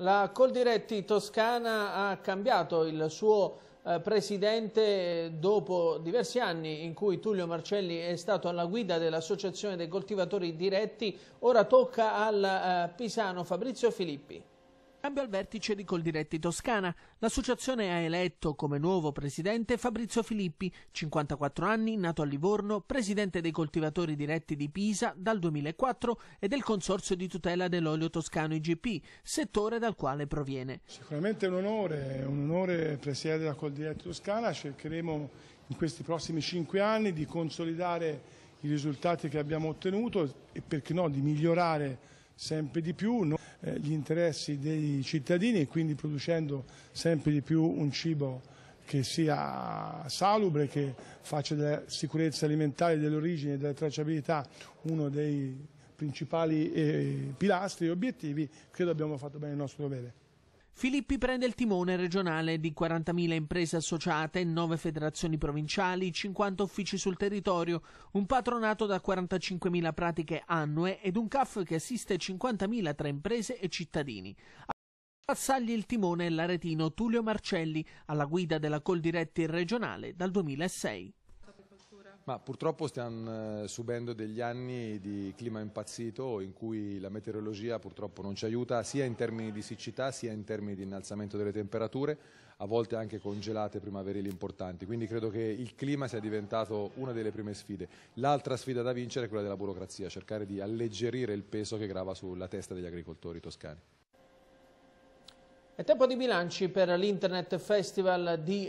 La Coldiretti Toscana ha cambiato il suo eh, presidente eh, dopo diversi anni in cui Tullio Marcelli è stato alla guida dell'Associazione dei Coltivatori Diretti, ora tocca al eh, pisano Fabrizio Filippi. Cambio al vertice di Coldiretti Toscana. L'associazione ha eletto come nuovo presidente Fabrizio Filippi, 54 anni, nato a Livorno, presidente dei coltivatori diretti di Pisa dal 2004 e del Consorzio di tutela dell'olio toscano IGP, settore dal quale proviene. Sicuramente è un onore, è un onore presiedere la Coldiretti Toscana. Cercheremo in questi prossimi cinque anni di consolidare i risultati che abbiamo ottenuto e perché no di migliorare il sempre di più eh, gli interessi dei cittadini e quindi producendo sempre di più un cibo che sia salubre, che faccia della sicurezza alimentare, dell'origine e della tracciabilità uno dei principali eh, pilastri e obiettivi, credo abbiamo fatto bene il nostro dovere. Filippi prende il timone regionale di 40.000 imprese associate, 9 federazioni provinciali, 50 uffici sul territorio, un patronato da 45.000 pratiche annue ed un CAF che assiste 50.000 tra imprese e cittadini. Passagli il timone l'aretino Tullio Marcelli alla guida della Coldiretti regionale dal 2006. Ma purtroppo stiamo eh, subendo degli anni di clima impazzito in cui la meteorologia purtroppo non ci aiuta sia in termini di siccità sia in termini di innalzamento delle temperature, a volte anche congelate primaverili importanti. Quindi credo che il clima sia diventato una delle prime sfide. L'altra sfida da vincere è quella della burocrazia, cercare di alleggerire il peso che grava sulla testa degli agricoltori toscani. È tempo di bilanci per l'Internet Festival di